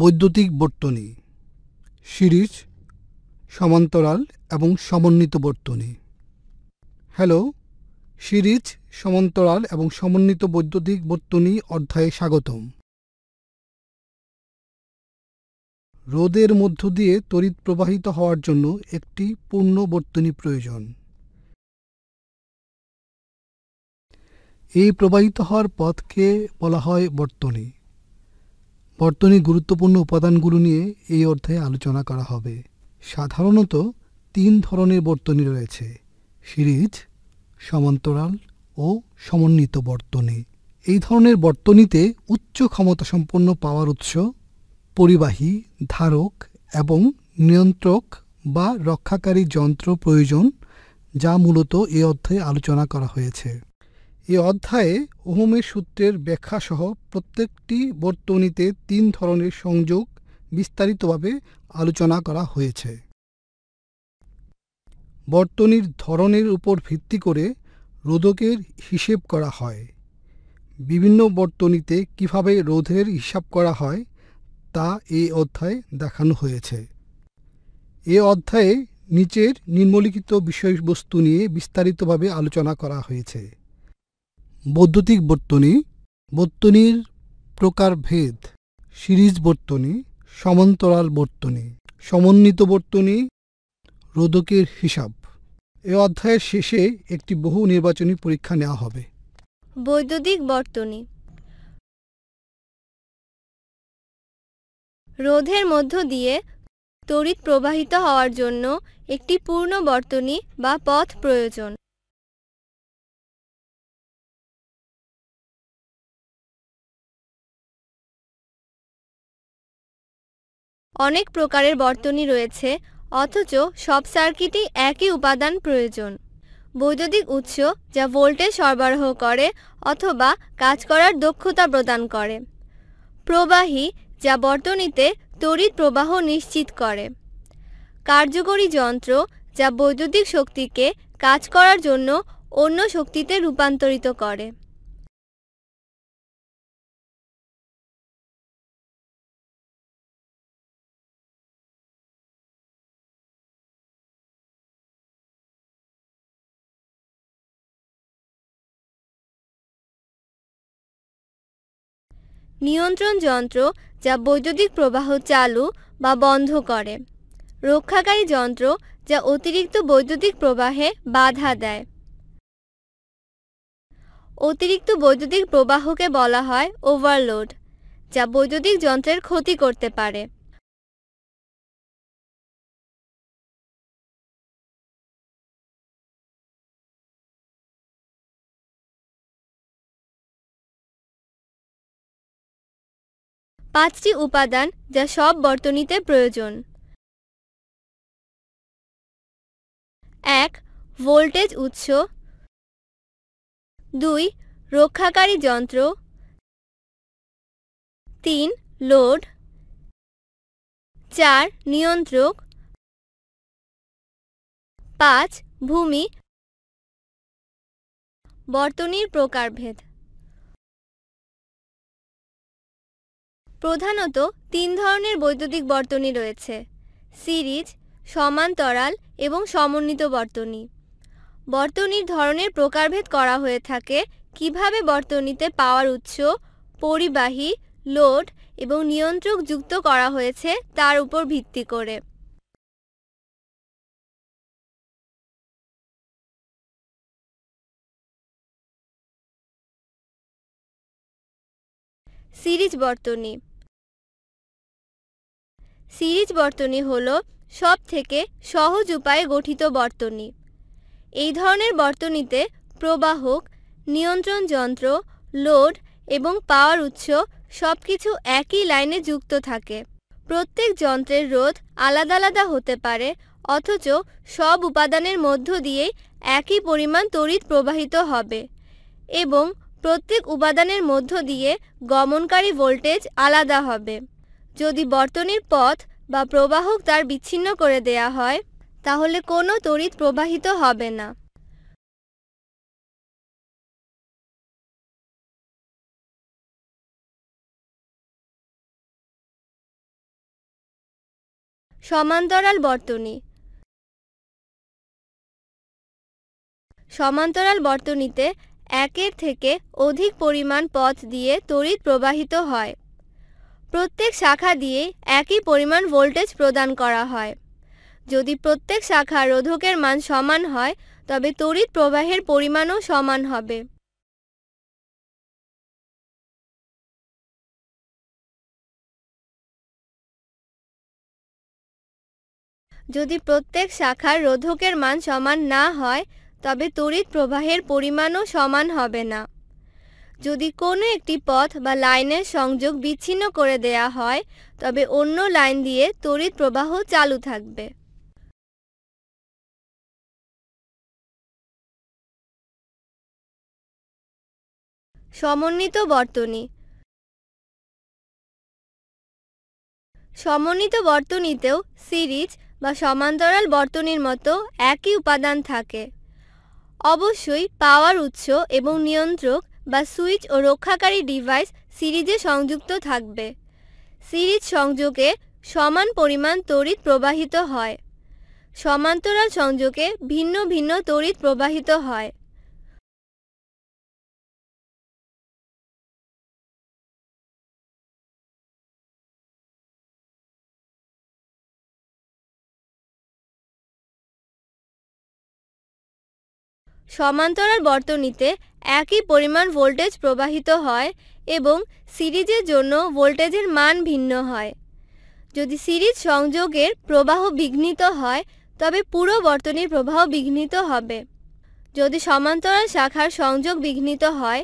বৈদ্যুতিক বর্তনী সিরিজ সমান্তরাল এবং সমন্বিত বর্তনী হ্যালো সিরিজ সমান্তরাল এবং সমন্বিত বৈদ্যুতিক বর্তনী অধ্যায়ে স্বাগতম রোদের মধ্য দিয়ে তড়িৎ প্রবাহিত হওয়ার জন্য একটি পূর্ণ বর্তনী প্রয়োজন এই প্রবাহিত হওয়ার পথকে বলা হয় বর্তনী বর্তনীর গুরুত্বপূর্ণ উপাদানগুলো নিয়ে এই অর্থে আলোচনা করা হবে সাধারণত তিন ধরনের বর্তনী রয়েছে সিরিজ সমান্তরাল ও সমন্বিত বর্তনী এই ধরনের বর্তনীতে উচ্চ ক্ষমতা সম্পন্ন পাওয়ার উৎস পরিবাহী ধারক এবং নিয়ন্ত্রক বা রক্ষাকারী যন্ত্র প্রয়োজন যা মূলত এ অর্থে আলোচনা করা হয়েছে এ অধ্যায়ে ওহমের সূত্রের ব্যাখ্যাসহ প্রত্যেকটি বর্তনীতে তিন ধরনের সংযোগ বিস্তারিতভাবে আলোচনা করা হয়েছে বর্তনীর ধরনের উপর ভিত্তি করে রোধকের হিসেব করা হয় বিভিন্ন বর্তনীতে কিভাবে রোধের হিসাব করা হয় তা এই অধ্যায়ে দেখানো হয়েছে এ অধ্যায়ে নিচের নিম্নলিখিত বিষয়বস্তু নিয়ে বিস্তারিতভাবে আলোচনা করা হয়েছে বৈদ্যুতিক বর্তনী বর্তনীর প্রকারভেদ সিরিজ বর্তনী সমান্তরাল বর্তনী সমন্বিত বর্তনী রোধকের হিসাব এ অধ্যায়ের শেষে একটি বহু নির্বাচনী পরীক্ষা নেওয়া হবে বৈদ্যুতিক বর্তনী রোধের মধ্য দিয়ে তড়িৎ প্রবাহিত হওয়ার জন্য একটি পূর্ণ বর্তনী বা পথ প্রয়োজন অনেক প্রকারের বর্তনী রয়েছে অথচ সব সার্কিটই একই উপাদান প্রয়োজন বৈদ্যুতিক উৎস যা ভোল্টেজ সরবরাহ করে অথবা কাজ করার দক্ষতা প্রদান করে প্রবাহী যা বর্তনীতে তড়িৎ প্রবাহ নিশ্চিত করে কার্যকরী যন্ত্র যা বৈদ্যুতিক শক্তিকে কাজ করার জন্য অন্য শক্তিতে রূপান্তরিত করে নিয়ন্ত্রণ যন্ত্র যা বৈদ্যুতিক প্রবাহ চালু বা বন্ধ করে রক্ষাকারী যন্ত্র যা অতিরিক্ত বৈদ্যুতিক প্রবাহে বাধা দেয় অতিরিক্ত বৈদ্যুতিক প্রবাহকে বলা হয় ওভারলোড যা বৈদ্যুতিক যন্ত্রের ক্ষতি করতে পারে পাঁচটি উপাদান যা সব বর্তনীতে প্রয়োজন এক ভোল্টেজ উৎস দুই রক্ষাকারী যন্ত্র তিন লোড চার নিয়ন্ত্রক পাঁচ ভূমি বর্তনীর প্রকারভেদ প্রধানত তিন ধরনের বৈদ্যুতিক বর্তনী রয়েছে সিরিজ সমান্তরাল এবং সমন্বিত বর্তনী বর্তনীর ধরনের প্রকারভেদ করা হয়ে থাকে কিভাবে বর্তনীতে পাওয়ার উৎস পরিবাহী লোড এবং নিয়ন্ত্রক যুক্ত করা হয়েছে তার উপর ভিত্তি করে সিরিজ বর্তনী সিরিজ বর্তনী হল সব থেকে সহজ উপায়ে গঠিত বর্তনী এই ধরনের বর্তনীতে প্রবাহক নিয়ন্ত্রণ যন্ত্র লোড এবং পাওয়ার উৎস সব কিছু একই লাইনে যুক্ত থাকে প্রত্যেক যন্ত্রের রোধ আলাদা আলাদা হতে পারে অথচ সব উপাদানের মধ্য দিয়েই একই পরিমাণ তড়িৎ প্রবাহিত হবে এবং প্রত্যেক উপাদানের মধ্য দিয়ে গমনকারী ভোল্টেজ আলাদা হবে যদি বর্তনীর পথ বা প্রবাহক তার বিচ্ছিন্ন করে দেয়া হয় তাহলে কোনো তড়িৎ প্রবাহিত হবে না সমান্তরাল বর্তনী সমান্তরাল বর্তনীতে একের থেকে অধিক পরিমাণ পথ দিয়ে তড়িৎ প্রবাহিত হয় প্রত্যেক শাখা দিয়ে একই পরিমাণ ভোল্টেজ প্রদান করা হয় যদি প্রত্যেক শাখা রোধকের মান সমান হয় তবে তড়িৎ প্রবাহের পরিমাণও সমান হবে যদি প্রত্যেক শাখার রোধকের মান সমান না হয় তবে তড়িৎ প্রবাহের পরিমাণও সমান হবে না যদি কোনো একটি পথ বা লাইনের সংযোগ বিচ্ছিন্ন করে দেয়া হয় তবে অন্য লাইন দিয়ে তড়িৎ প্রবাহ চালু থাকবে সমন্বিত বর্তনী সমন্বিত বর্তনীতেও সিরিজ বা সমান্তরাল বর্তনীর মতো একই উপাদান থাকে অবশ্যই পাওয়ার উৎস এবং নিয়ন্ত্রক বা সুইচ ও রক্ষাকারী ডিভাইস সিরিজে সংযুক্ত থাকবে সিরিজ সংযোগে সমান পরিমাণ তড়িৎ প্রবাহিত হয় সমান্তরাল সংযোগে ভিন্ন ভিন্ন তড়িৎ প্রবাহিত হয় সমান্তরাল বর্তনীতে একই পরিমাণ ভোল্টেজ প্রবাহিত হয় এবং সিরিজের জন্য ভোল্টেজের মান ভিন্ন হয় যদি সিরিজ সংযোগের প্রবাহ বিঘ্নিত হয় তবে পুরো বর্তনীর প্রবাহ বিঘ্নিত হবে যদি সমান্তরাল শাখার সংযোগ বিঘ্নিত হয়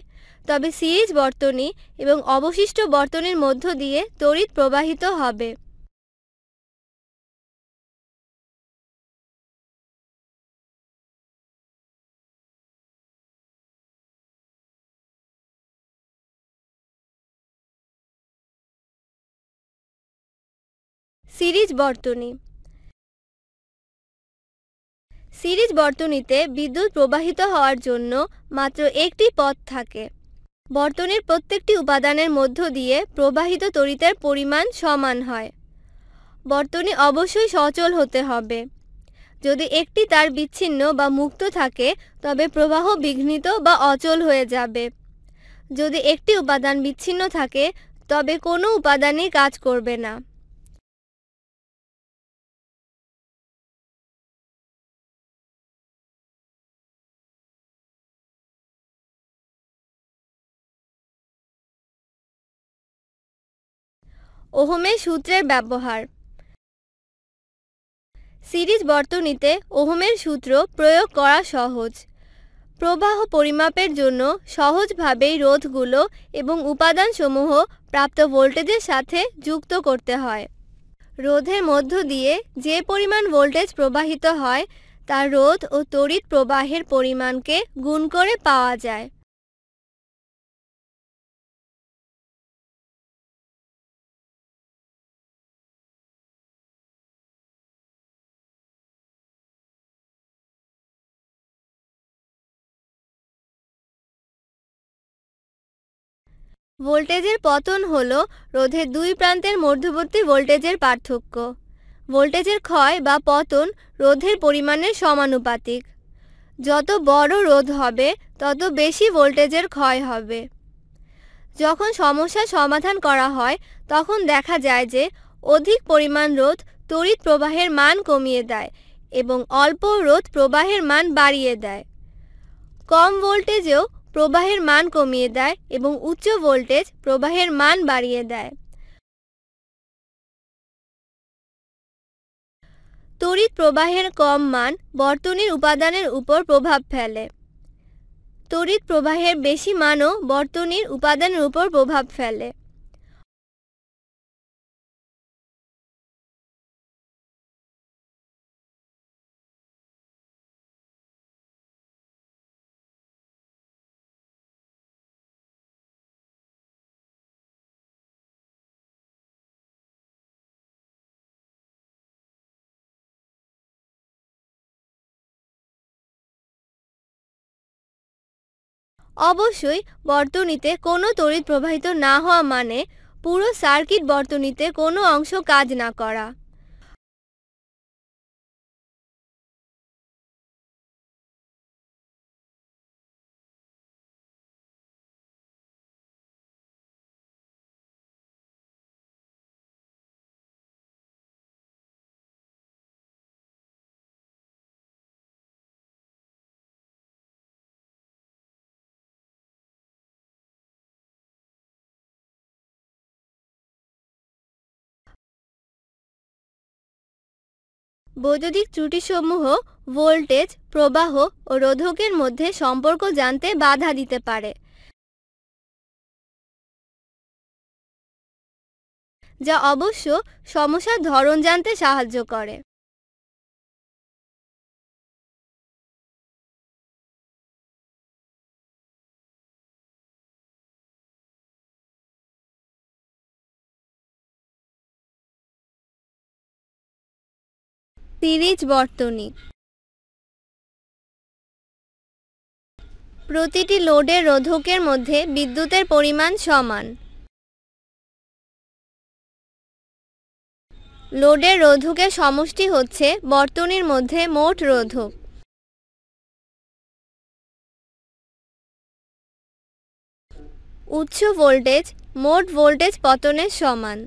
তবে সিরিজ বর্তনী এবং অবশিষ্ট বর্তনীর মধ্য দিয়ে তড়িৎ প্রবাহিত হবে সিরিজ বর্তনী সিরিজ বর্তনীতে বিদ্যুৎ প্রবাহিত হওয়ার জন্য মাত্র একটি পথ থাকে বর্তনীর প্রত্যেকটি উপাদানের মধ্য দিয়ে প্রবাহিত তড়িতের পরিমাণ সমান হয় বর্তনী অবশ্যই সচল হতে হবে যদি একটি তার বিচ্ছিন্ন বা মুক্ত থাকে তবে প্রবাহ বিঘ্নিত বা অচল হয়ে যাবে যদি একটি উপাদান বিচ্ছিন্ন থাকে তবে কোনো উপাদানই কাজ করবে না ওহমের সূত্রের ব্যবহার সিরিজ বর্তনীতে ওহমের সূত্র প্রয়োগ করা সহজ প্রবাহ পরিমাপের জন্য সহজভাবেই রোধগুলো এবং উপাদানসমূহ প্রাপ্ত ভোল্টেজের সাথে যুক্ত করতে হয় রোধের মধ্য দিয়ে যে পরিমাণ ভোল্টেজ প্রবাহিত হয় তা রোধ ও তড়িৎ প্রবাহের পরিমাণকে গুণ করে পাওয়া যায় ভোল্টেজের পতন হল রোধের দুই প্রান্তের মধ্যবর্তী ভোল্টেজের পার্থক্য ভোল্টেজের ক্ষয় বা পতন রোধের পরিমাণের সমানুপাতিক যত বড় রোধ হবে তত বেশি ভোল্টেজের ক্ষয় হবে যখন সমস্যা সমাধান করা হয় তখন দেখা যায় যে অধিক পরিমাণ রোধ তড়িৎ প্রবাহের মান কমিয়ে দেয় এবং অল্প রোধ প্রবাহের মান বাড়িয়ে দেয় কম ভোল্টেজেও প্রবাহের মান কমিয়ে দেয় এবং উচ্চ ভোল্টেজ প্রবাহের মান বাড়িয়ে দেয় তড়িৎ প্রবাহের কম মান বর্তনীর উপাদানের উপর প্রভাব ফেলে তড়িৎ প্রবাহের বেশি মানও বর্তনীর উপাদানের উপর প্রভাব ফেলে অবশ্যই বর্তনীতে কোনো তড়িৎ প্রবাহিত না হওয়া মানে পুরো সার্কিট বর্তনীতে কোনো অংশ কাজ না করা বৈদ্যুতিক ত্রুটিসমূহ ভোল্টেজ প্রবাহ ও রোধকের মধ্যে সম্পর্ক জানতে বাধা দিতে পারে যা অবশ্য সমস্যার ধরন জানতে সাহায্য করে সিরিজ বর্তনী প্রতিটি লোডের রোধকের মধ্যে বিদ্যুতের পরিমাণ সমান লোডের রোধকের সমষ্টি হচ্ছে বর্তনীর মধ্যে মোট রোধক উচ্চ ভোল্টেজ মোট ভোল্টেজ পতনের সমান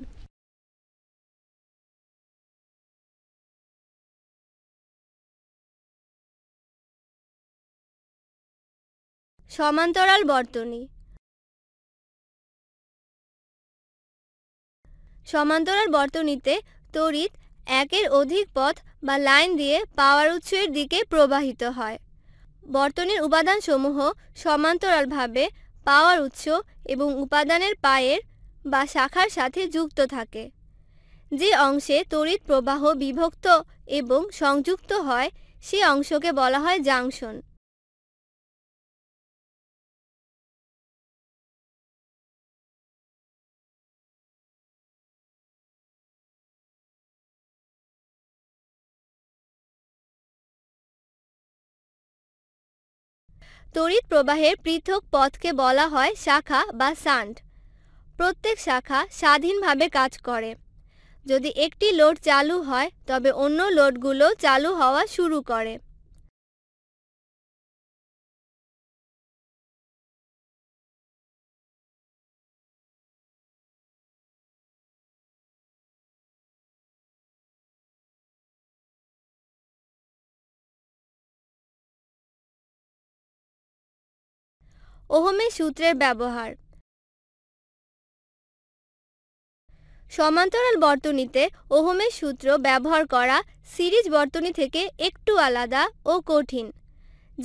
সমান্তরাল বর্তনী সমান্তরাল বর্তনীতে তড়িৎ একের অধিক পথ বা লাইন দিয়ে পাওয়ার উৎসের দিকে প্রবাহিত হয় বর্তনীর উপাদানসমূহ সমান্তরালভাবে পাওয়ার উৎস এবং উপাদানের পায়ের বা শাখার সাথে যুক্ত থাকে যে অংশে তড়িৎ প্রবাহ বিভক্ত এবং সংযুক্ত হয় সে অংশকে বলা হয় জাংশন তড়িৎ প্রবাহের পৃথক পথকে বলা হয় শাখা বা সান্ট প্রত্যেক শাখা স্বাধীনভাবে কাজ করে যদি একটি লোড চালু হয় তবে অন্য লোডগুলো চালু হওয়া শুরু করে ওহমের সূত্রের ব্যবহার সমান্তরাল বর্তনীতে ওহমের সূত্র ব্যবহার করা সিরিজ বর্তনী থেকে একটু আলাদা ও কঠিন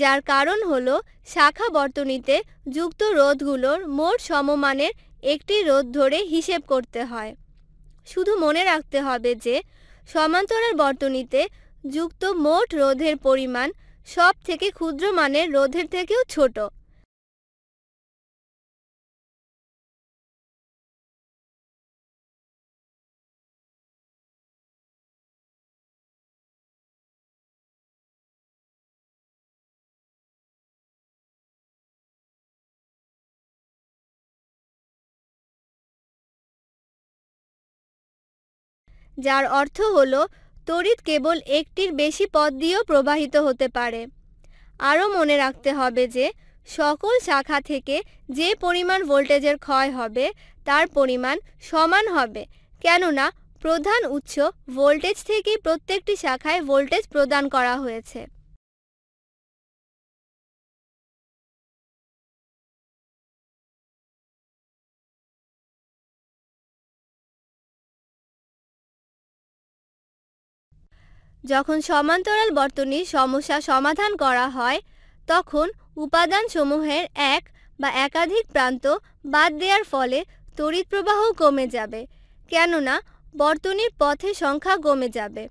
যার কারণ হল শাখা বর্তনীতে যুক্ত রোধগুলোর মোট সমমানের একটি রোধ ধরে হিসেব করতে হয় শুধু মনে রাখতে হবে যে সমান্তরাল বর্তনীতে যুক্ত মোট রোধের পরিমাণ সব থেকে ক্ষুদ্র মানের রোধের থেকেও ছোট যার অর্থ হল তড়িৎ কেবল একটির বেশি পথ দিয়েও প্রবাহিত হতে পারে আরও মনে রাখতে হবে যে সকল শাখা থেকে যে পরিমাণ ভোল্টেজের ক্ষয় হবে তার পরিমাণ সমান হবে কেননা প্রধান উৎস ভোল্টেজ থেকেই প্রত্যেকটি শাখায় ভোল্টেজ প্রদান করা হয়েছে যখন সমান্তরাল বর্তনীর সমস্যা সমাধান করা হয় তখন উপাদানসমূহের এক বা একাধিক প্রান্ত বাদ দেওয়ার ফলে তড়িৎ প্রবাহ কমে যাবে কেননা বর্তনীর পথে সংখ্যা কমে যাবে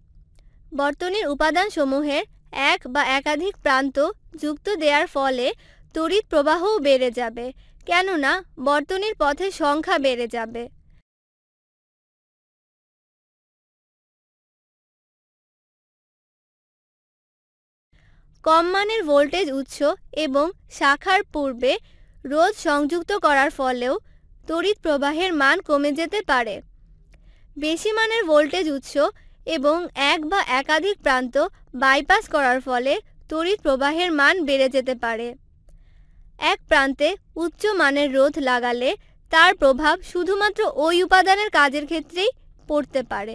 বর্তনীর উপাদানসমূহের এক বা একাধিক প্রান্ত যুক্ত দেওয়ার ফলে তড়িৎ প্রবাহও বেড়ে যাবে কেননা বর্তনীর পথে সংখ্যা বেড়ে যাবে কম মানের ভোল্টেজ উৎস এবং শাখার পূর্বে রোধ সংযুক্ত করার ফলেও তড়িৎ প্রবাহের মান কমে যেতে পারে বেশি মানের ভোল্টেজ উৎস এবং এক বা একাধিক প্রান্ত বাইপাস করার ফলে তড়িৎ প্রবাহের মান বেড়ে যেতে পারে এক প্রান্তে উচ্চ মানের রোধ লাগালে তার প্রভাব শুধুমাত্র ওই উপাদানের কাজের ক্ষেত্রেই পড়তে পারে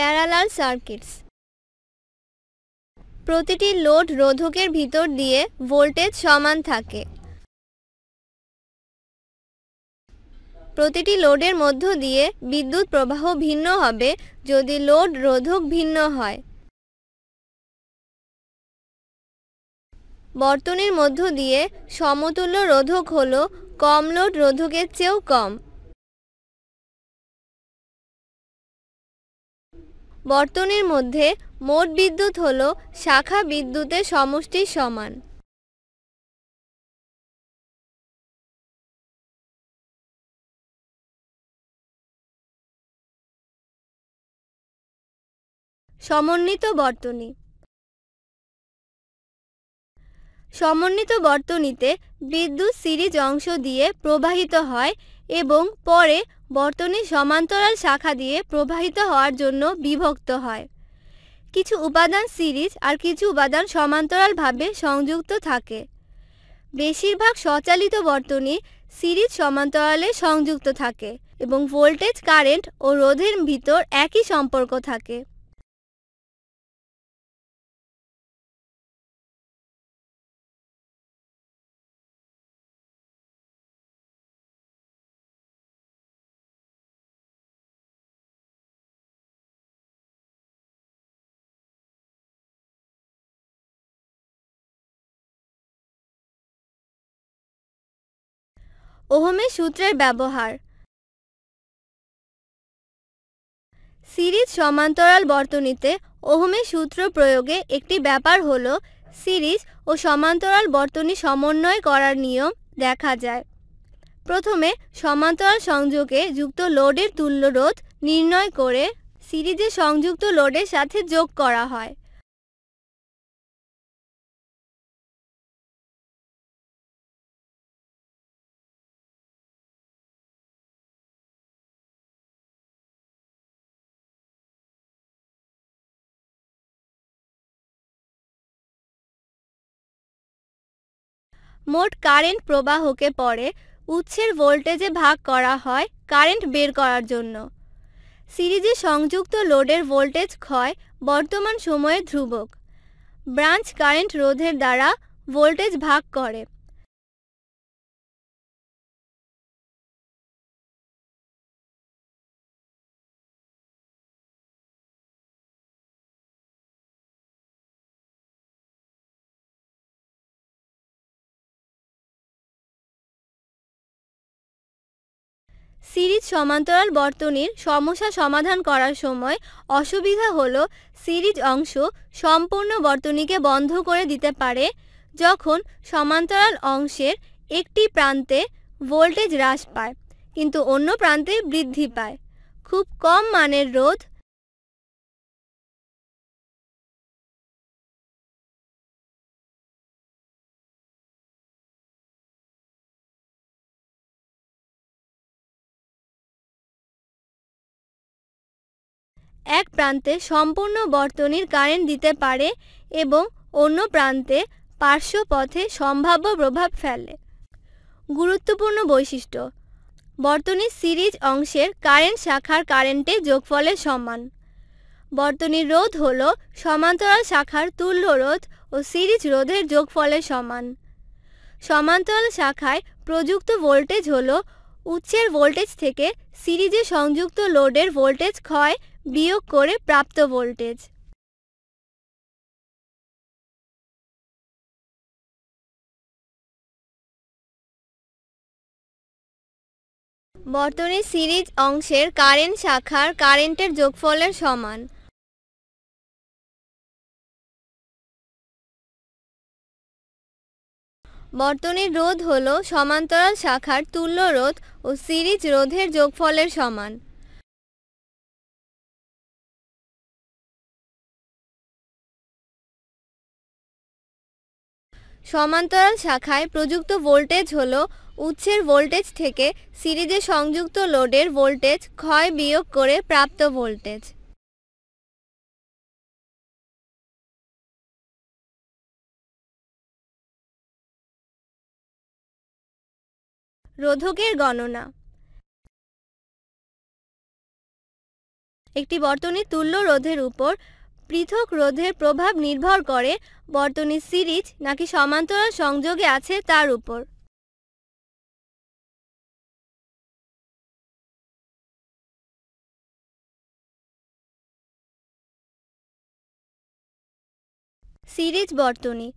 প্যারালাল সার্কিটস প্রতিটি লোড রোধকের ভিতর দিয়ে ভোল্টেজ সমান থাকে প্রতিটি লোডের মধ্য দিয়ে বিদ্যুৎ প্রবাহ ভিন্ন হবে যদি লোড রোধক ভিন্ন হয় বর্তনীর মধ্য দিয়ে সমতুল্য রোধক হল কম লোড রোধকের চেয়েও কম বর্তনীর মধ্যে মোট বিদ্যুৎ হল শাখা বিদ্যুতের সমষ্টির সমান সমন্বিত বর্তনী সমন্বিত বর্তনীতে বিদ্যুৎ সিরিজ অংশ দিয়ে প্রবাহিত হয় এবং পরে বর্তনী সমান্তরাল শাখা দিয়ে প্রবাহিত হওয়ার জন্য বিভক্ত হয় কিছু উপাদান সিরিজ আর কিছু উপাদান সমান্তরালভাবে সংযুক্ত থাকে বেশিরভাগ স্বচালিত বর্তনী সিরিজ সমান্তরালে সংযুক্ত থাকে এবং ভোল্টেজ কারেন্ট ও রোধের ভিতর একই সম্পর্ক থাকে ওহমে সূত্রের ব্যবহার সিরিজ সমান্তরাল বর্তনীতে ওহমে সূত্র প্রয়োগে একটি ব্যাপার হল সিরিজ ও সমান্তরাল বর্তনী সমন্বয় করার নিয়ম দেখা যায় প্রথমে সমান্তরাল সংযোগে যুক্ত লোডের তুল্য রোধ নির্ণয় করে সিরিজে সংযুক্ত লোডের সাথে যোগ করা হয় মোট কারেন্ট প্রবাহকে পরে উৎসের ভোল্টেজে ভাগ করা হয় কারেন্ট বের করার জন্য সিরিজে সংযুক্ত লোডের ভোল্টেজ ক্ষয় বর্তমান সময়ে ধ্রুবক ব্রাঞ্চ কারেন্ট রোধের দ্বারা ভোল্টেজ ভাগ করে সিরিজ সমান্তরাল বর্তনীর সমস্যা সমাধান করার সময় অসুবিধা হল সিরিজ অংশ সম্পূর্ণ বর্তনীকে বন্ধ করে দিতে পারে যখন সমান্তরাল অংশের একটি প্রান্তে ভোল্টেজ হ্রাস পায় কিন্তু অন্য প্রান্তে বৃদ্ধি পায় খুব কম মানের রোধ এক প্রান্তে সম্পূর্ণ বর্তনীর কারেন্ট দিতে পারে এবং অন্য প্রান্তে পার্শ্ব পথে সম্ভাব্য প্রভাব ফেলে গুরুত্বপূর্ণ বৈশিষ্ট্য বর্তনীর সিরিজ অংশের কারেন্ট শাখার কারেন্টে যোগফলের সমান বর্তনীর রোধ হল সমান্তরাল শাখার তুল্য রোধ ও সিরিজ রোধের যোগফলের সমান সমান্তরাল শাখায় প্রযুক্ত ভোল্টেজ হল উৎসের ভোল্টেজ থেকে সিরিজে সংযুক্ত লোডের ভোল্টেজ ক্ষয় বিয়োগ করে প্রাপ্ত ভোল্টেজ বর্তনী সিরিজ অংশের কারেন্ট শাখার কারেন্টের যোগফলের সমান বর্তনীর রোধ হল সমান্তরাল শাখার তুল্য রোধ ও সিরিজ রোধের যোগফলের সমান সমান্তরাল শাখায় প্রযুক্ত ভোল্টেজ হল উৎসের ভোল্টেজ থেকে সিরিজে সংযুক্ত লোডের ভোল্টেজ ক্ষয় বিয়োগ করে প্রাপ্ত ভোল্টেজ রোধকের গণনা একটি বর্তনী তুল্য রোধের উপর পৃথক রোধের প্রভাব নির্ভর করে বর্তনীর সিরিজ নাকি সমান্তরাল সংযোগে আছে তার উপর সিরিজ বর্তনী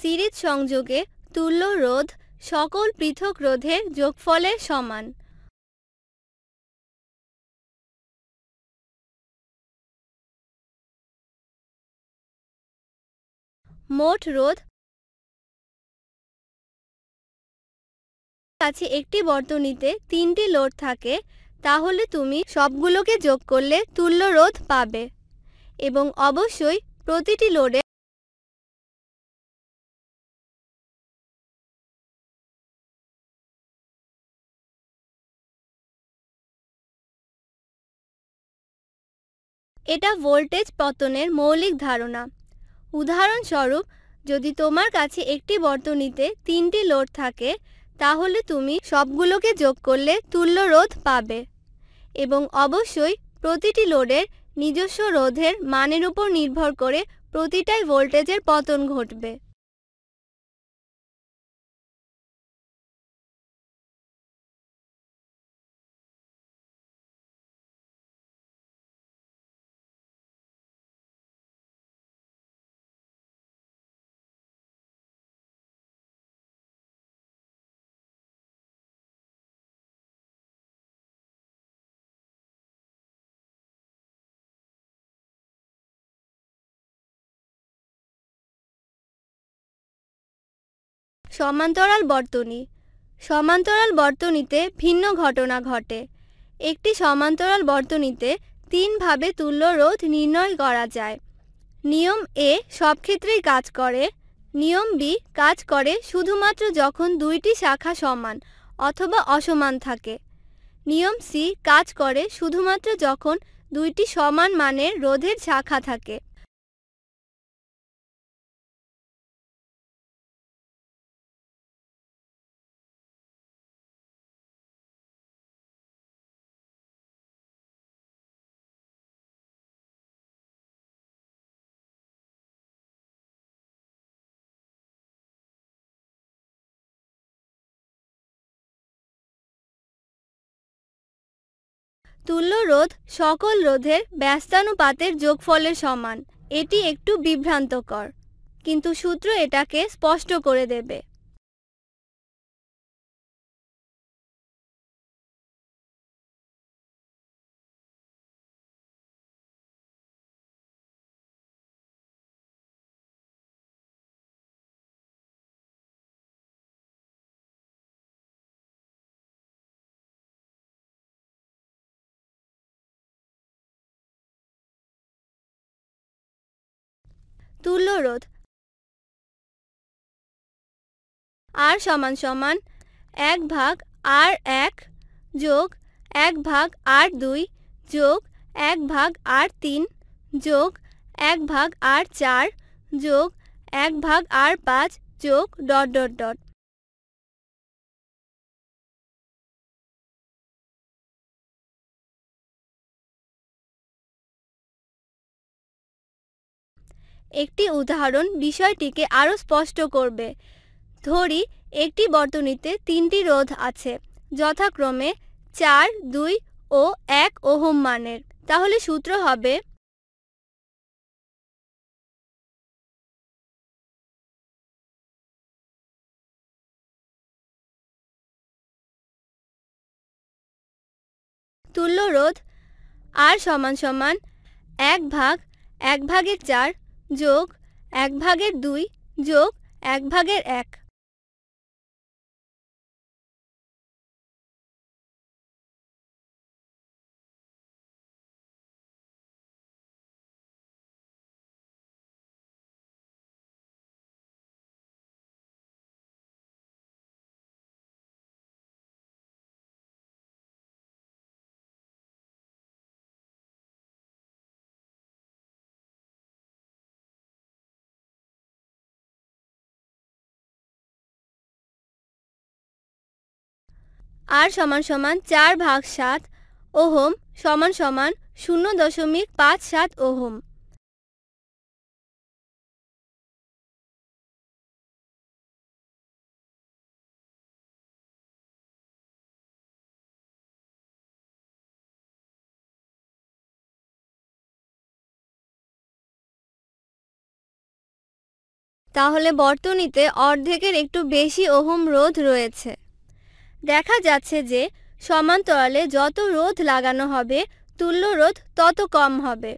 সিরিজ সংযোগে তুল্য রোধ সকল পৃথক রোধের যোগফলের সমান মোট রোধ কাছে একটি বর্তনীতে তিনটি লোড থাকে তাহলে তুমি সবগুলোকে যোগ করলে তুল্য রোধ পাবে এবং অবশ্যই প্রতিটি লোডে এটা ভোল্টেজ পতনের মৌলিক ধারণা উদাহরণস্বরূপ যদি তোমার কাছে একটি বর্তনীতে তিনটি লোড থাকে তাহলে তুমি সবগুলোকে যোগ করলে তুল্য রোধ পাবে এবং অবশ্যই প্রতিটি লোডের নিজস্ব রোধের মানের উপর নির্ভর করে প্রতিটাই ভোল্টেজের পতন ঘটবে সমান্তরাল বর্তনী সমান্তরাল বর্তনীতে ভিন্ন ঘটনা ঘটে একটি সমান্তরাল বর্তনীতে তিনভাবে তুল্য রোধ নির্ণয় করা যায় নিয়ম এ সব ক্ষেত্রেই কাজ করে নিয়ম বি কাজ করে শুধুমাত্র যখন দুইটি শাখা সমান অথবা অসমান থাকে নিয়ম সি কাজ করে শুধুমাত্র যখন দুইটি সমান মানের রোধের শাখা থাকে তুল্য রোধ সকল রোধের ব্যস্তানুপাতের যোগফলের সমান এটি একটু বিভ্রান্তকর কিন্তু সূত্র এটাকে স্পষ্ট করে দেবে তুল্য রোধ আর সমান সমান এক ভাগ আর এক যোগ এক ভাগ আর দুই যোগ এক ভাগ আর তিন যোগ এক ভাগ আর চার যোগ এক ভাগ আর পাঁচ যোগ ডট ডট ডট একটি উদাহরণ বিষয়টিকে আরও স্পষ্ট করবে ধরি একটি বর্তনীতে তিনটি রোধ আছে যথাক্রমে চার দুই ও এক ওহম মানের তাহলে সূত্র হবে তুল্য রোধ আর সমান সমান এক ভাগ এক ভাগের চার যোগ এক ভাগের দুই যোগ এক ভাগের এক আর সমান সমান চার ভাগ সাত ওহম সমান সমান শূন্য দশমিক পাঁচ সাত ওহম তাহলে বর্তনীতে অর্ধেকের একটু বেশি ওহম রোধ রয়েছে দেখা যাচ্ছে যে সমান্তরালে যত রোধ লাগানো হবে তুল্য রোধ তত কম হবে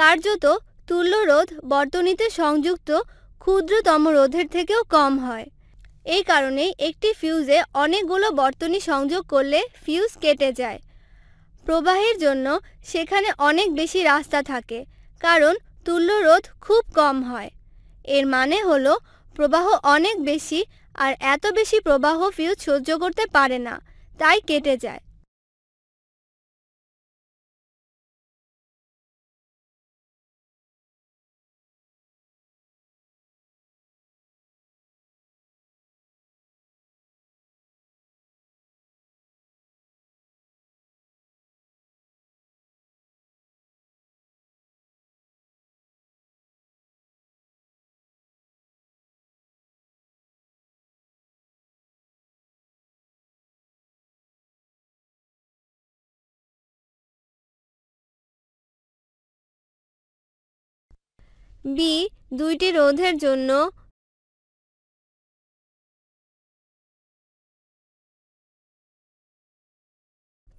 কার্যত তুল্য রোধ বর্তনীতে সংযুক্ত ক্ষুদ্রতম রোধের থেকেও কম হয় এই কারণে একটি ফিউজে অনেকগুলো বর্তনী সংযোগ করলে ফিউজ কেটে যায় প্রবাহের জন্য সেখানে অনেক বেশি রাস্তা থাকে কারণ তুল্য রোধ খুব কম হয় এর মানে হল প্রবাহ অনেক বেশি আর এত বেশি প্রবাহ ফিউজ সহ্য করতে পারে না তাই কেটে যায় বি দুইটি রোধের জন্য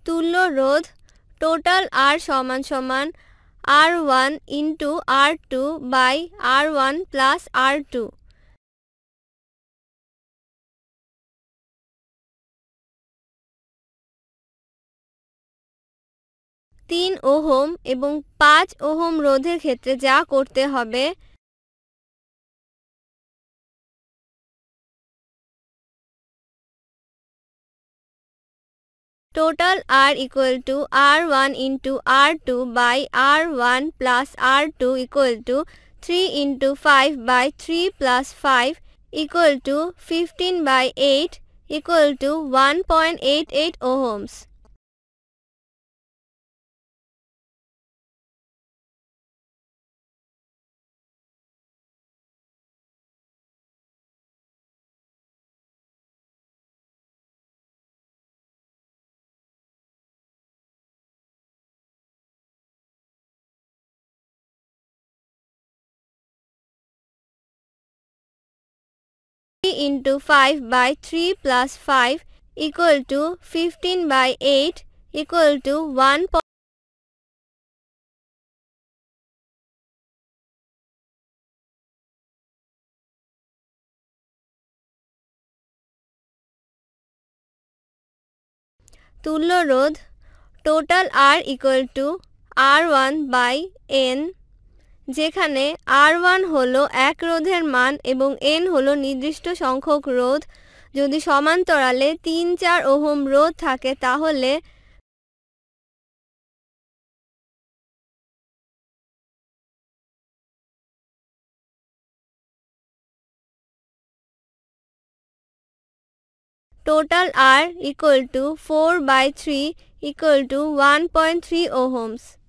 তুল্য রোধ টোটাল আর সমান সমান R one into R two by R one plus R two তিন ওহম এবং পাঁচ ওহম রোধের ক্ষেত্রে যা করতে হবে total R equal to R one into R two by R one plus R two equal to three into five by three plus five equal to fifteen by eight equal to one point eight eight ohms 3 into 5 by 3 plus 5 equal to 15 by 8 equal to 1. Point Tullo Road, total R equal to R1 by N যেখানে আর one হল এক রোধের মান এবং N হল নির্দিষ্ট সংখ্যক রোধ যদি সমান্তরালে তিন চার ওহম রোধ থাকে তাহলে total R total two four by three by two one point three Ohm's